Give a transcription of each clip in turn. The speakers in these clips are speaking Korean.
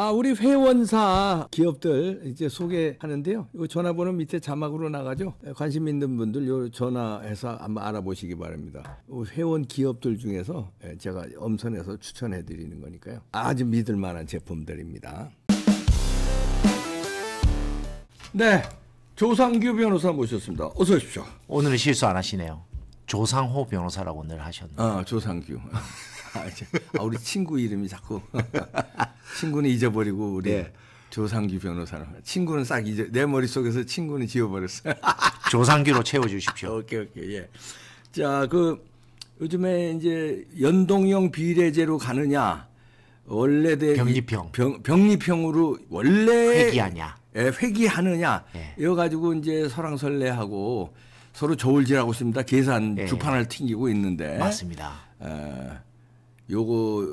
아, 우리 회원사 기업들 이제 소개하는데요. 이 전화번호 밑에 자막으로 나가죠. 네, 관심 있는 분들 요 전화해서 한번 알아보시기 바랍니다. 회원 기업들 중에서 예, 제가 엄선해서 추천해 드리는 거니까요. 아주 믿을 만한 제품들입니다. 네. 조상규 변호사 모셨습니다. 어서 오십시오. 오늘은 실수 안 하시네요. 조상호 변호사라고 늘 하셨는데. 아, 조상규. 아, 아, 우리 친구 이름이 자꾸 친구는 잊어버리고 우리 네. 조상규 변호사는 친구는 싹 잊어 내 머릿속에서 친구는 지워버렸어요. 조상규로 채워주십시오. 오케이 오케이 예. 자그 요즘에 이제 연동형 비례제로 가느냐 원래대 병립형 병, 병립형으로 원래 회귀하냐 예, 회기하느냐 예. 이어 가지고 이제 설랑설레하고 서로 저울질하고 있습니다. 계산 예. 주판을 튕기고 있는데 맞습니다. 어, 요거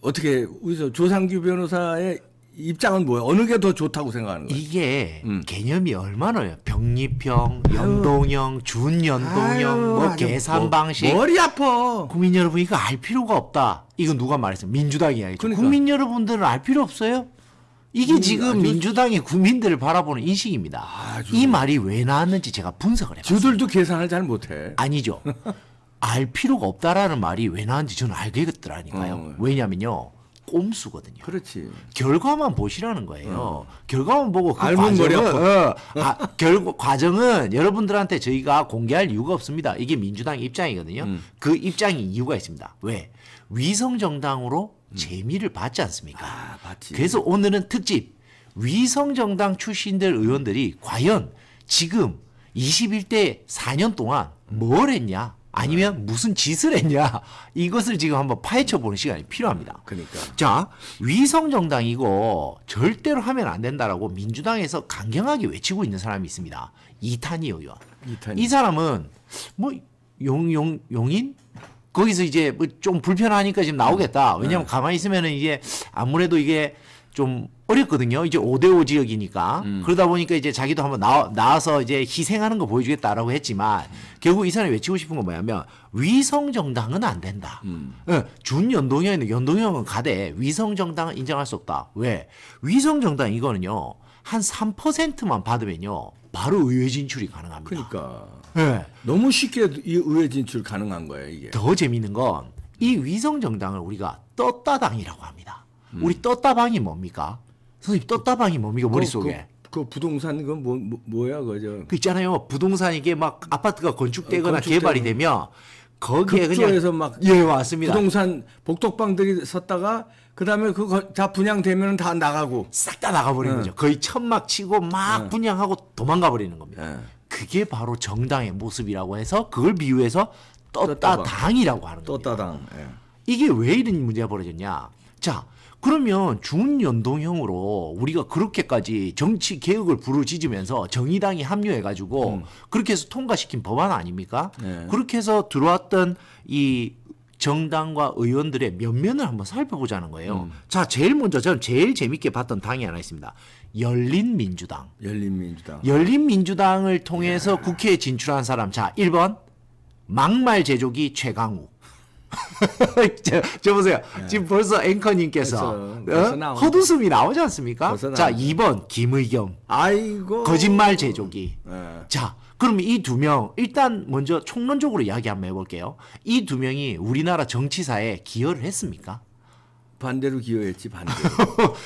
어떻게 우리서 조상규 변호사의 입장은 뭐예요? 어느 게 더 좋다고 생각하는 거예요? 이게 음. 개념이 얼마나요? 병립형, 연동형, 준연동형, 뭐 계산 뭐 방식. 머리 아파. 국민 여러분 이거 알 필요가 없다. 이건 누가 말했어요? 민주당이 야기죠 그러니까. 국민 여러분들은 알 필요 없어요. 이게 음, 지금 아주... 민주당이 국민들을 바라보는 인식입니다. 아주... 이 말이 왜 나왔는지 제가 분석을 해봤어요. 저들도 계산을 잘 못해. 아니죠. 알 필요가 없다라는 말이 왜 나왔는지 저는 알겠더라니까요. 어. 네. 왜냐면요. 꼼수거든요. 그렇지. 결과만 보시라는 거예요. 음. 결과만 보고 그 과정은 어, 아, 결과 정은 여러분들한테 저희가 공개할 이유가 없습니다. 이게 민주당 입장이거든요. 음. 그 입장이 이유가 있습니다. 왜 위성 정당으로 음. 재미를 받지 않습니까? 아, 받지. 그래서 오늘은 특집 위성 정당 출신들 의원들이 과연 지금 21대 4년 동안 뭘 했냐? 아니면 무슨 짓을 했냐 이것을 지금 한번 파헤쳐 보는 시간이 필요합니다. 그러니까 자 위성 정당이고 절대로 하면 안 된다라고 민주당에서 강경하게 외치고 있는 사람이 있습니다. 이탄희 의원. 이탄이. 이 사람은 뭐용용 용인 거기서 이제 뭐 좀 불편하니까 지금 나오겠다. 왜냐하면 네. 가만히 있으면은 이제 아무래도 이게 좀 어렵거든요. 이제 5대5 지역이니까. 음. 그러다 보니까 이제 자기도 한번 나, 나와서 이제 희생하는 거 보여주겠다라고 했지만 결국 이 사람이 외치고 싶은 건 뭐냐면 위성정당은 안 된다. 음. 네, 예, 준연동형인데 연동형은 가되 위성정당은 인정할 수 없다. 왜? 위성정당 이거는요. 한 3%만 받으면요. 바로 의회 진출이 가능합니다. 그러니까. 네. 너무 쉽게 이 의회 진출 가능한 거예요, 이게. 더 재밌는 건 이 위성정당을 우리가 떴다당이라고 합니다. 음. 우리 떴다방이 뭡니까? 선생님 떴다방이 뭡니까 머릿속에? 그, 그, 그 부동산 그건 뭐, 뭐, 야 그죠? 그 있잖아요. 부동산 이게 막 아파트가 건축되거나 건축 개발이 되면 거기에 그냥 막예 맞습니다. 부동산 복덕방들이 섰다가 그다음에 그다 분양되면 다 나가고 싹 다 나가버리는 응. 네. 거죠. 거의 천막 치고 막 응. 네. 분양하고 도망가 버리는 겁니다. 응. 네. 그게 바로 정당의 모습이라고 해서 그걸 비유해서 떴다 당이라고 하는 떴다 겁 떴다 당. 예. 이게 왜 이런 문제가 벌어졌냐? 자, 그러면 준연동형으로 우리가 그렇게까지 정치 개혁을 부르짖으면서 정의당이 합류해가지고 음. 그렇게 해서 통과시킨 법안 아닙니까? 네. 그렇게 해서 들어왔던 이 정당과 의원들의 면면을 한번 살펴보자는 거예요. 음. 자, 제일 먼저 저는 제일 재밌게 봤던 당이 하나 있습니다. 열린민주당. 열린민주당. 열린민주당을 통해서 야. 네. 국회에 진출한 사람. 자, 1번 막말 제조기 최강욱. 저, 저, 보세요. 네. 지금 벌써 앵커님께서 벌써, 어? 헛웃음이 나오지 않습니까? 자, 2번 김의겸. 아이고. 거짓말 제조기. 네. 자, 그럼 이 두 명 일단 먼저 총론적으로 이야기 한번 해볼게요. 이 두 명이 우리나라 정치사에 기여를 했습니까? 반대로 기여했지 반대로.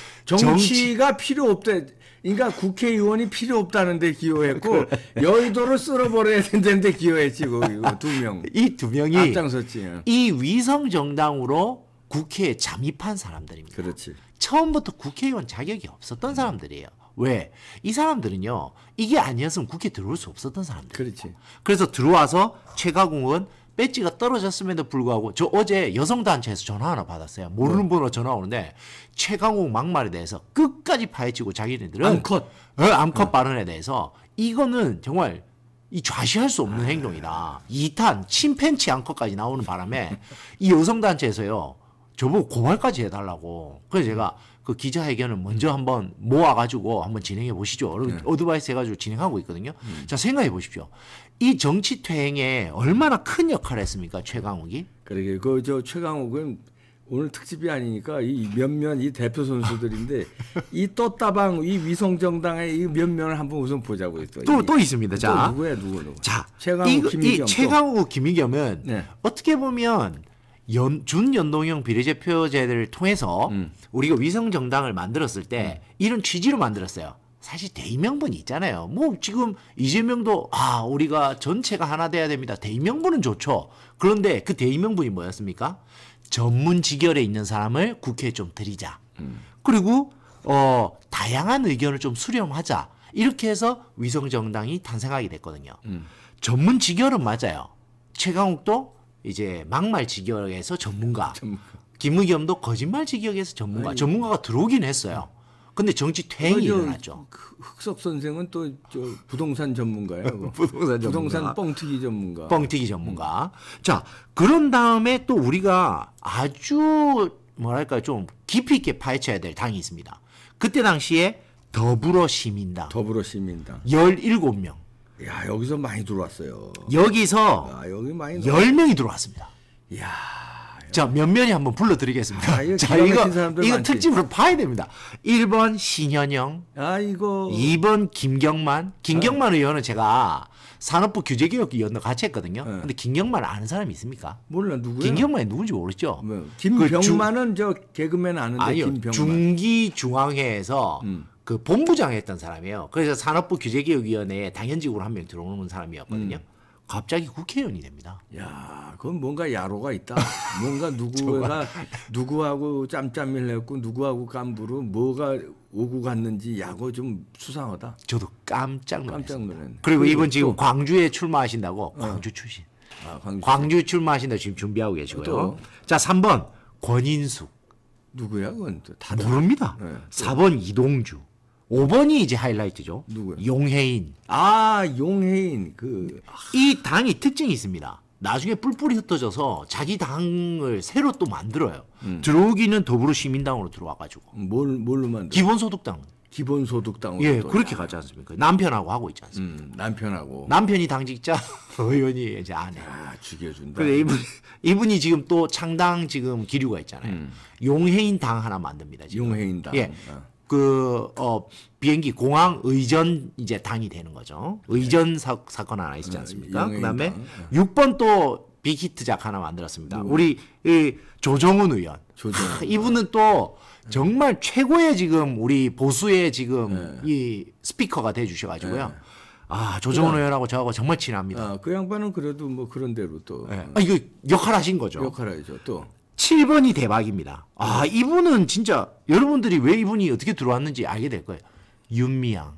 정치가 정치. 필요 없대. 그러니까 국회의원이 필요 없다는데 기여했고 여의도를 쓸어버려야 된다는데 기여했지 거기 그 두 명. 이 두 명이 앞장섰지. 예. 이 위성 정당으로 국회에 잠입한 사람들입니다. 그렇지. 처음부터 국회의원 자격이 없었던 사람들이에요. 왜? 이 사람들은요, 이게 아니었으면 국회 들어올 수 없었던 사람들. 그렇지. 그래서 들어와서 최가공은 배지가 떨어졌음에도 불구하고 저 어제 여성단체에서 전화 하나 받았어요. 모르는 네. 번호로 전화 오는데 최강욱 막말에 대해서 끝까지 파헤치고 자기네들은 암컷, 어, 암컷 네. 발언에 대해서 이거는 정말 이 좌시할 수 없는 네. 행동이다. 이탄 침팬치 암컷까지 나오는 바람에 이 여성단체에서요. 저보고 고발까지 해달라고. 그래서 제가 그 기자회견을 먼저 음. 한번 모아가지고 한번 진행해 보시죠. 네. 어드바이스 해가지고 진행하고 있거든요. 음. 자, 생각해 보십시오. 이 정치 퇴행에 얼마나 큰 역할을 했습니까? 최강욱이? 그러게. 그, 저, 최강욱은 오늘 특집이 아니니까 이 몇몇 이 대표 선수들인데 이 떴다방 이 위성정당의 이 몇면을 한번 우선 보자고 했죠. 또또 있습니다. 자 누구야 누구 누구. 자 최강욱 김희겸. 이 최강욱 김희겸은 네. 어떻게 보면 연, 준연동형 비례제표제를 통해서 음. 우리가 위성정당을 만들었을 때 음. 이런 취지로 만들었어요. 사실 대의명분이 있잖아요. 뭐 지금 이재명도 아 우리가 전체가 하나 돼야 됩니다. 대의명분은 좋죠. 그런데 그 대의명분이 뭐였습니까? 전문 직열에 있는 사람을 국회에 좀 들이자. 음. 그리고 어 다양한 의견을 좀 수렴하자. 이렇게 해서 위성 정당이 탄생하게 됐거든요. 음. 전문 직열은 맞아요. 최강욱도 이제 막말 직역에서 전문가, 전문가. 김의겸도 거짓말 직역에서 전문가, 아니, 전문가가 들어오긴 했어요. 근데 정치 퇴행이 일어났죠. 그 흑석 선생은 또 저 부동산 전문가예요. 부동산, 부동산 뻥튀기 전문가. 뻥튀기 전문가. 음. 자, 그런 다음에 또 우리가 아주 뭐랄까 좀 깊이 있게 파헤쳐야 될 당이 있습니다. 그때 당시에 더불어 시민당. 더불어 시민당. 17명. 야 여기서 많이 들어왔어요. 여기서 아, 여기 많이 1명이 들어왔습니다. 야 자, 몇몇이 한번 불러드리겠습니다. 아, 자, 이거, 이거 특집으로 봐야 됩니다. 1번 신현영. 아, 이거. 2번 김경만. 김경만 아. 의원은 제가 산업부 규제개혁 위원도 같이 했거든요. 네. 근데 김경만 아는 사람이 있습니까? 몰라, 누구야? 김경만이 누군지 모르죠. 뭐, 그 김병만은 그저 개그맨 아는데. 아니요, 김병만. 중기중앙회에서 음. 그 본부장 했던 사람이에요. 그래서 산업부 규제개혁위원회에 당연직으로 한 명 들어오는 사람이었거든요. 음. 갑자기 국회의원이 됩니다. 야, 그건 뭔가 야로가 있다. 뭔가 누구가 누구하고 짬짬이를 했고 누구하고 간부로 뭐가 오고 갔는지 야고 좀 수상하다. 저도 깜짝 놀랐어요. 깜짝 그리고 이분 그러니까 지금 광주에 출마하신다고 어. 광주 출신. 아, 광주. 광주 출마하신다 지금 준비하고 계시고요. 또. 자, 3번 권인숙. 누구야? 그건 다 모릅니다. 네, 4번 이동주. 5번이 이제 하이라이트죠. 누구요? 용해인. 아, 용해인. 그. 이 당이 특징이 있습니다. 나중에 뿔뿔이 흩어져서 자기 당을 새로 또 만들어요. 음. 들어오기는 더불어시민당으로 들어와가지고. 뭘, 뭘로 만들 기본소득당. 기본소득당으로. 예, 그렇게 가지 않습니까? 남편하고 하고 있지 않습니까? 음, 남편하고. 남편이 당직자, 의원이 이제 아내. 아, 죽여준다. 그래, 이분, 이분이 지금 또 창당 지금 기류가 있잖아요. 음. 용해인 당 하나 만듭니다. 지금. 용해인 당. 예. 아. 그, 어, 비행기 공항 의전 이제 당이 되는 거죠. 의전 네. 사, 사건 하나 있지 네, 않습니까? 그 다음에 6번 또 빅히트작 하나 만들었습니다. 누 우리 이 조정훈 의원. 조정훈. 하, 이분은 또 정말 최고의 지금 우리 보수의 지금 네. 이 스피커가 돼 주셔가지고요. 네. 아 조정원 그 의원하고 저하고 정말 친합니다. 아, 그 양반은 그래도 뭐 그런 대로 또. 네. 아 이거 역할하신 거죠. 역할하죠 또. 7번이 대박입니다. 아, 이분은 진짜 여러분들이 왜 이분이 어떻게 들어왔는지 알게 될 거예요. 윤미향.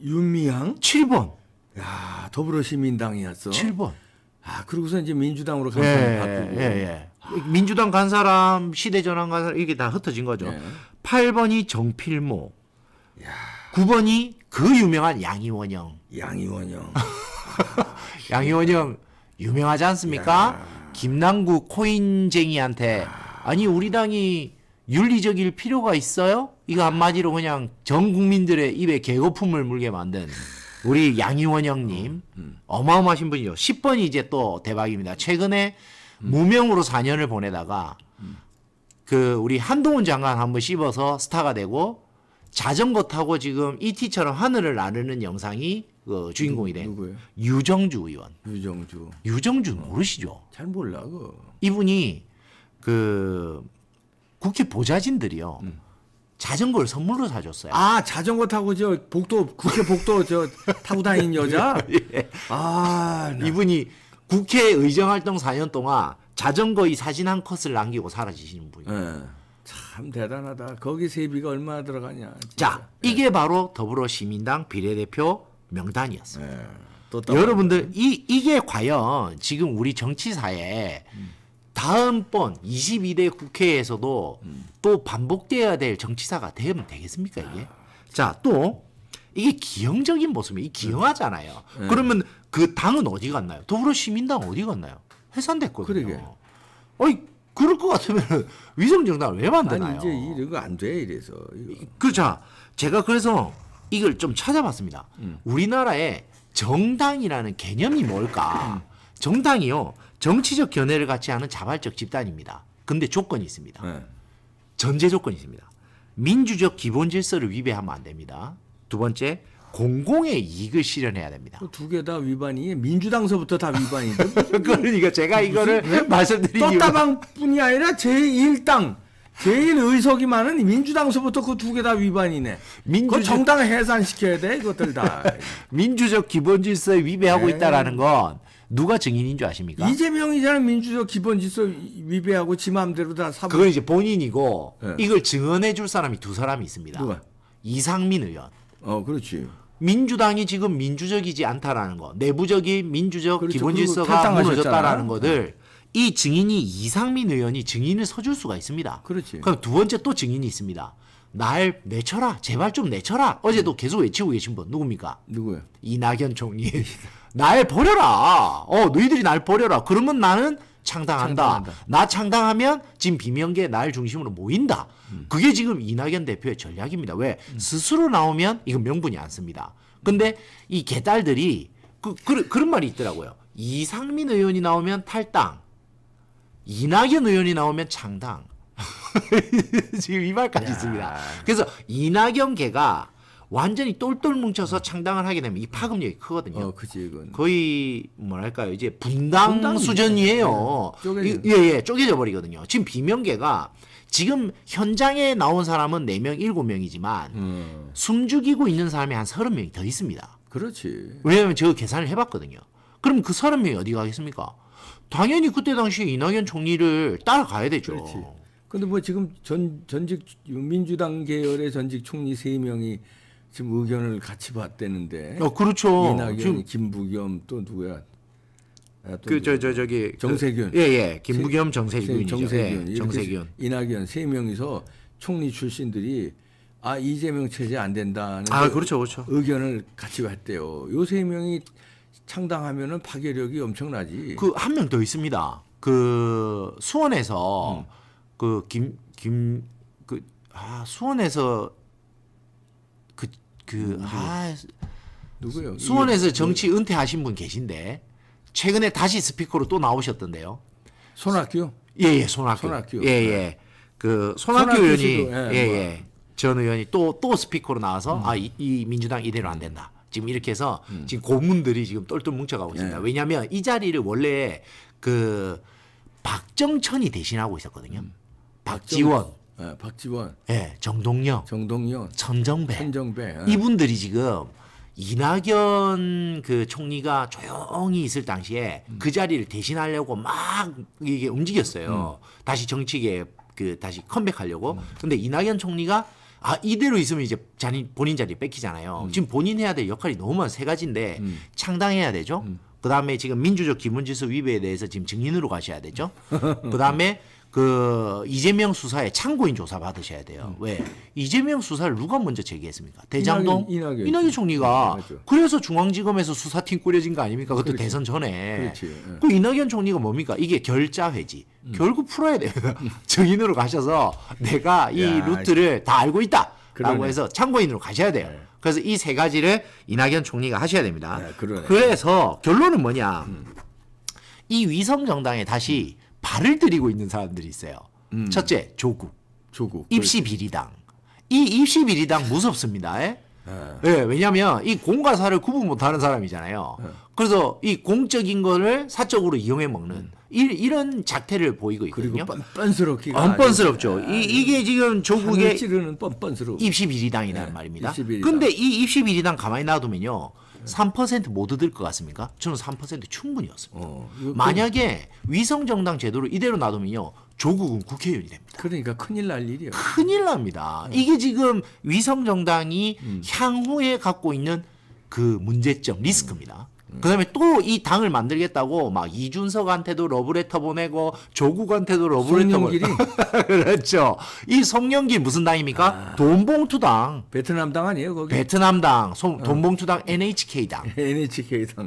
윤미향? 7번. 야, 더불어시민당이었어. 7번. 아, 그러고서 이제 민주당으로 간사를 예, 바꾸고. 예, 예. 민주당 간 사람, 시대전환 간 사람, 이게 다 흩어진 거죠. 예. 8번이 정필모. 야. 9번이 그 유명한 양이원영. 양이원영. 양이원영, 유명하지 않습니까? 야. 김남구 코인쟁이한테 아니 우리 당이 윤리적일 필요가 있어요? 이거 한마디로 그냥 전 국민들의 입에 개거품을 물게 만든 우리 양희원 형님 어마어마하신 분이죠. 10번이 이제 또 대박입니다. 최근에 무명으로 4년을 보내다가 그 우리 한동훈 장관 한 번 씹어서 스타가 되고 자전거 타고 지금 이티처럼 e 하늘을 나르는 영상이 그 주인공이 돼. 누구예요? 유정주 의원. 유정주. 유정주 어. 모르시죠? 잘 몰라 그. 이분이 그 국회 보좌진들이요. 음. 자전거를 선물로 사줬어요. 아 자전거 타고 저 복도 국회 복도 저 타고 다니는 여자. 예. 아 나. 이분이 국회 의정 활동 4년 동안 자전거의 사진 한 컷을 남기고 사라지시는 분이 예. 참 대단하다. 거기 세비가 얼마나 들어가냐. 진짜. 자 이게 예. 바로 더불어시민당 비례대표 명단이었습니다. 네, 여러분들 이 이게 과연 지금 우리 정치사에 음. 다음번 22대 국회에서도 음. 또 반복돼야 될 정치사가 되면 되겠습니까 이게? 아. 자또 이게 기형적인 모습이 네. 기형하잖아요. 네. 그러면 그 당은 어디 갔나요? 더불어시민당 어디 갔나요? 해산됐거든요. 그러게. 아니 그럴 것 같으면 위성정당 왜 만드나요? 아니 이제 이런 거 안 돼 이래서. 그자 제가 그래서 이걸 좀 찾아봤습니다. 음. 우리나라에 정당이라는 개념이 뭘까? 음. 정당이요. 정치적 견해를 같이 하는 자발적 집단입니다. 근데 조건이 있습니다. 네. 전제 조건이 있습니다. 민주적 기본 질서를 위배하면 안 됩니다. 두 번째, 공공의 이익을 실현해야 됩니다. 그 두개 다 위반이 민주당서부터 다 위반인데. 그러니까 제가 이거를 네? 말씀드리기 떴다방뿐이 아니라 제1당 제일 의석이 많은 민주당서부터 그 두 개 다 위반이네. 민주적... 그 정당 해산시켜야 돼 이것들 다. 민주적 기본질서에 위배하고 네. 있다라는 건 누가 증인인 줄 아십니까? 이재명이자는 민주적 기본질서 위배하고 지 마음대로 다 사법. 그건 이제 본인이고 네. 이걸 증언해 줄 사람이 두 사람이 있습니다. 누가? 이상민 의원. 어, 그렇지. 민주당이 지금 민주적이지 않다라는 거, 내부적인 민주적 그렇죠. 기본질서가 무너졌다라는 것들 이 증인이 이상민 의원이 증인을 서줄 수가 있습니다. 그렇지. 그럼 두 번째 또 증인이 있습니다. 날 내쳐라 제발 좀 내쳐라 어제도 음. 계속 외치고 계신 분 누굽니까? 누구요? 이낙연 총리 날 버려라 어 너희들이 날 버려라 그러면 나는 창당한다. 창당한다. 나 창당하면 지금 비명계 날 중심으로 모인다. 음. 그게 지금 이낙연 대표의 전략입니다. 왜 음. 스스로 나오면 이건 명분이 안 씁니다. 근데 이 개딸들이 그, 그 그런 말이 있더라고요. 이상민 의원이 나오면 탈당. 이낙연 의원이 나오면 창당. 지금 이 말까지 야. 있습니다. 그래서 이낙연계가 완전히 똘똘 뭉쳐서 창당을 하게 되면 이 파급력이 크거든요. 어, 그치, 이건. 거의 뭐랄까요, 이제 분당 당수전이에요 예. 쪼개져. 예, 예, 쪼개져 버리거든요. 지금 비명계가 지금 현장에 나온 사람은 네 명 일곱 명이지만 음. 숨죽이고 있는 사람이 한 서른 명이더 있습니다. 그렇지. 왜냐하면 제가 계산을 해봤거든요. 그럼 그 사람이 어디 가겠습니까? 당연히 그때 당시에 이낙연 총리를 따라가야 되죠. 그렇데뭐 지금 전, 전직 민주당 계열의 전직 총리 세명이 지금 의견을 같이 봤대는데. 어, 그렇죠. 이낙연, 지금 김부겸 또 누구야? 아, 그저 저 저기 그 정세균 예예 그, 예. 김부겸 정세균 정세균 예, 정세균 이낙연 세 명이서 총리 출신들이 아 이재명 체제 안 된다는 아 그렇죠 그렇죠 의견을 같이 봤대요 요 세 명이 창당하면은 파괴력이 엄청나지. 그 한 명 더 있습니다. 그 수원에서 음. 그김 김 그 아 수원에서 그 그 아 누구요? 수원에서 이게, 정치 그, 은퇴하신 분 계신데 최근에 다시 스피커로 또 나오셨던데요. 손학규? 예예 예, 손학규. 손학규. 예예. 예. 예. 네. 그 손학규, 손학규 의원이 예예. 예. 예, 예. 뭐. 전 의원이 또 또 스피커로 나와서 음. 아이 민주당 이대로 안 된다. 지금 이렇게 해서 음. 지금 고문들이 지금 똘똘 뭉쳐가고 있습니다. 네. 왜냐하면 이 자리를 원래 그 박정천이 대신하고 있었거든요. 음. 박지원. 네, 박지원. 예, 네, 정동영. 정동영. 천정배. 천정배. 네. 이분들이 지금 이낙연 그 총리가 조용히 있을 당시에 음. 그 자리를 대신하려고 막 이게 움직였어요. 음. 다시 정치계에 그 다시 컴백하려고. 음. 근데 이낙연 총리가 아 이대로 있으면 이제 자리, 본인 자리 뺏기잖아요. 음. 지금 본인 해야 될 역할이 너무 많아 세 가지인데 음. 창당해야 되죠. 음. 그다음에 지금 민주적 기본질서 위배에 대해서 지금 증인으로 가셔야 되죠. 그다음에 그 이재명 수사에 참고인 조사 받으셔야 돼요. 음. 왜 이재명 수사를 누가 먼저 제기했습니까? 대장동 이낙연, 이낙연, 총리가 음, 맞아. 그래서 중앙지검에서 수사팀 꾸려진 거 아닙니까? 그것도 그렇지. 대선 전에 그렇지. 예. 그 이낙연 총리가 뭡니까? 이게 결자 회지. 음. 결국 풀어야 돼요. 음. 증인으로 가셔서 내가 이 야, 루트를 다 알고 있다라고 그러네. 해서 참고인으로 가셔야 돼요. 네. 그래서 이 세 가지를 이낙연 총리가 하셔야 됩니다. 야, 네, 그래서 결론은 뭐냐? 음. 이 위성 정당에 다시 발을 들이고 있는 사람들이 있어요. 음. 첫째 조국, 조국 입시 비리당. 이 입시 비리당 무섭습니다. 예, 네. 예, 왜냐하면 이 공과사를 구분 못하는 사람이잖아요. 네. 그래서 이 공적인 거를 사적으로 이용해 먹는 음. 이, 이런 작태를 보이고 있거든요. 그리고 뻔뻔스럽기가 뻔스럽죠. 아, 이, 이게 지금 조국의 입시 비리당이라는 네. 말입니다. 입시 비리당. 근데 이 입시 비리당 가만히 놔두면요. 3%못 얻을 것 같습니까? 저는 3% 충분히였습니다. 어, 만약에 위성정당 제도를 이대로 놔두면요. 조국은 국회의원이 됩니다. 그러니까 큰일 날 일이에요. 큰일 납니다. 음. 이게 지금 위성정당이 음. 향후에 갖고 있는 그 문제점, 리스크입니다. 음. 그 다음에 또 이 당을 만들겠다고 막 이준석한테도 러브레터 보내고 조국한테도 러브레터 보내고. 그렇죠. 이 송영길 무슨 당입니까? 아. 돈봉투당. 베트남당 아니에요, 거기? 베트남당, 소, 어. 돈봉투당 NHK당. NHK당.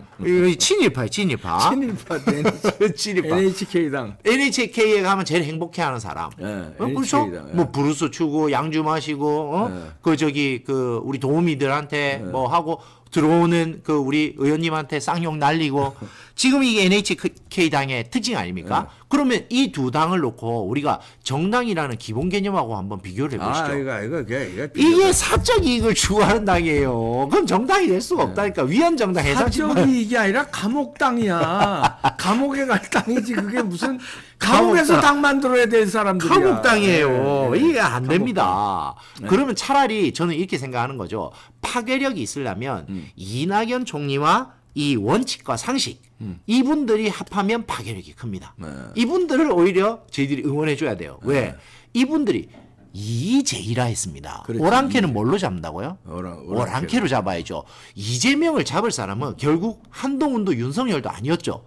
친일파예 친일파. 친일파, NH, 친일 NHK당. NHK에 가면 제일 행복해 하는 사람. 네, 어, 그렇죠? 예. 뭐 브루스 추고 양주 마시고, 어? 네. 그 저기 그 우리 도우미들한테 네. 뭐 하고 들어오는 그 우리 의원님한테 쌍욕 날리고 지금 이게 NHK 당의 특징 아닙니까? 네. 그러면 이 두 당을 놓고 우리가 정당이라는 기본 개념하고 한번 비교를 아, 해보시죠. 아, 이거, 이거, 이거, 이거 이게 사적 이익을 추구하는 당이에요. 그럼 정당이 될 수가 네. 없다니까. 위헌 정당 해산 사적 이익이 아니라 감옥 당이야. 감옥에 갈 당이지 그게 무슨 감옥에서 당 만들어야 될 사람들이야. 감옥 당이에요. 네, 네, 네. 이게 안 됩니다. 그러면 차라리 저는 이렇게 생각하는 거죠. 파괴력이 있으려면 음. 이낙연 총리와 이 원칙과 상식 음. 이분들이 합하면 파괴력이 큽니다. 네. 이분들을 오히려 저희들이 응원해줘야 돼요. 네. 왜? 이분들이 이재이라 했습니다. 그렇지, 오랑캐는 뭘로 잡는다고요? 오랑, 오랑캐로. 오랑캐로 잡아야죠. 이재명을 잡을 사람은 음. 결국 한동훈도 윤석열도 아니었죠.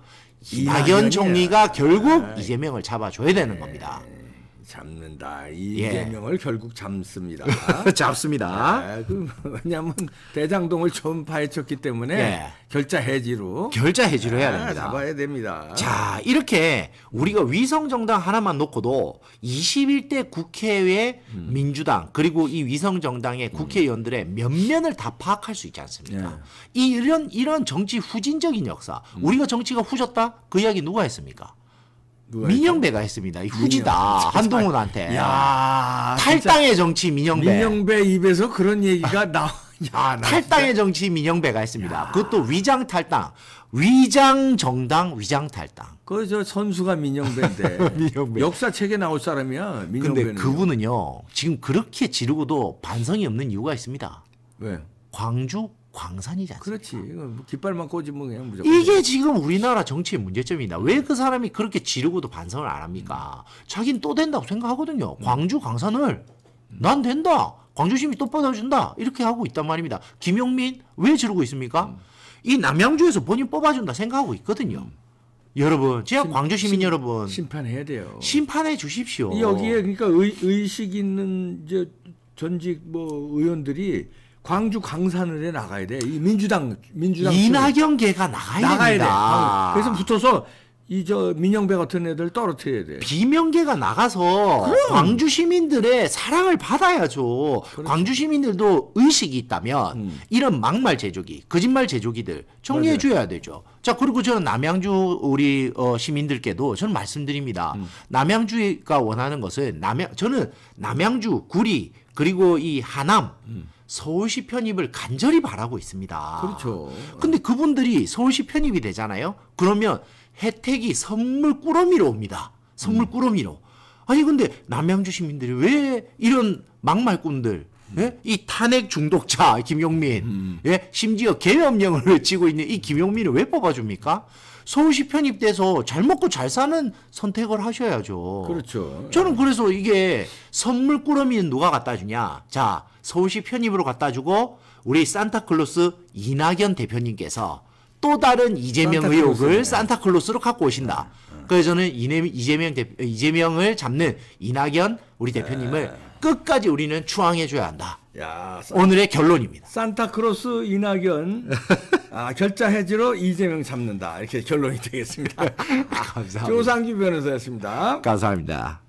이연 총리가 결국 네. 이재명을 잡아줘야 되는 겁니다. 네. 잡는다. 이재명을 예. 결국 잡습니다. 잡습니다. 네, 아, 그, 왜냐하면 대장동을 처음 파헤쳤기 때문에 예. 결자 해지로 결자 해지로 네, 해야 아, 됩니다. 잡아야 됩니다. 자 이렇게 우리가 위성 정당 하나만 놓고도 21대 국회의 음. 민주당 그리고 이 위성 정당의 음. 국회의원들의 면면을 다 파악할 수 있지 않습니까? 예. 이런 이런 정치 후진적인 역사. 음. 우리가 정치가 후졌다 그 이야기 누가 했습니까? 민영배가 했습니다. 이 후지다 민영. 한동훈한테 야, 탈당의 정치 민영배. 민영배 입에서 그런 얘기가 아. 나. 야, 탈당의 정치 민영배가 했습니다. 야. 그것도 위장 탈당, 위장 정당, 위장 탈당. 그저 선수가 민영배인데 민영배. 역사책에 나올 사람이야. 민영배. 근데 그분은요 지금 그렇게 지르고도 반성이 없는 이유가 있습니다. 왜? 광주 광산이지 않습니까? 그렇지. 뭐 깃발만 꽂으면 뭐 그냥 무조건. 이게 지금 우리나라 정치의 문제점이다. 왜 그 사람이 그렇게 지르고도 반성을 안 합니까? 자기는 또 된다고 생각하거든요. 음. 광주 광산을 난 된다. 광주시민또 뽑아준다. 이렇게 하고 있단 말입니다. 김용민 왜 지르고 있습니까? 음. 이 남양주에서 본인 뽑아준다 생각하고 있거든요. 음. 여러분, 제가 광주 시민 여러분 심판해야 돼요. 심판해 주십시오. 여기에 그러니까 의, 의식 있는 이제 전직 뭐 의원들이 광주 강산을에 나가야 돼. 이 민주당 민주당 이낙연계가 나가야, 나가야 돼. 아. 그래서 붙어서 이 저 민영배 같은 애들 떨어뜨려야 돼. 비명계가 나가서 그럼. 광주 시민들의 사랑을 받아야죠. 그렇지. 광주 시민들도 의식이 있다면 음. 이런 막말 제조기, 거짓말 제조기들 정리해 맞아요. 줘야 되죠. 자 그리고 저는 남양주 우리 어, 시민들께도 저는 말씀드립니다. 음. 남양주가 원하는 것은 남양 저는 남양주 구리 그리고 이 하남 음. 서울시 편입을 간절히 바라고 있습니다. 그렇죠. 근데 그분들이 서울시 편입이 되잖아요. 그러면 혜택이 선물 꾸러미로 옵니다. 선물 음. 꾸러미로. 아니 근데 남양주 시민들이 왜 이런 막말꾼들 예? 이 탄핵 중독자 김용민 음. 예? 심지어 계엄령을 외치고 있는 이 김용민을 왜 뽑아줍니까? 서울시 편입돼서 잘 먹고 잘 사는 선택을 하셔야죠. 그렇죠. 저는 그래서 이게 선물 꾸러미는 누가 갖다 주냐? 자, 서울시 편입으로 갖다 주고 우리 산타클로스 이낙연 대표님께서 또 다른 이재명 산타클로스 의혹을 네. 산타클로스로 갖고 오신다. 아, 아. 그래서 저는 이재명 대, 이재명을 잡는 이낙연 우리 대표님을 네. 끝까지 우리는 추앙해줘야 한다. 야, 산... 오늘의 결론입니다. 산타크로스 이낙연 아, 결자 해지로 이재명 잡는다. 이렇게 결론이 되겠습니다. 감사합니다. 조상규 변호사였습니다. 감사합니다.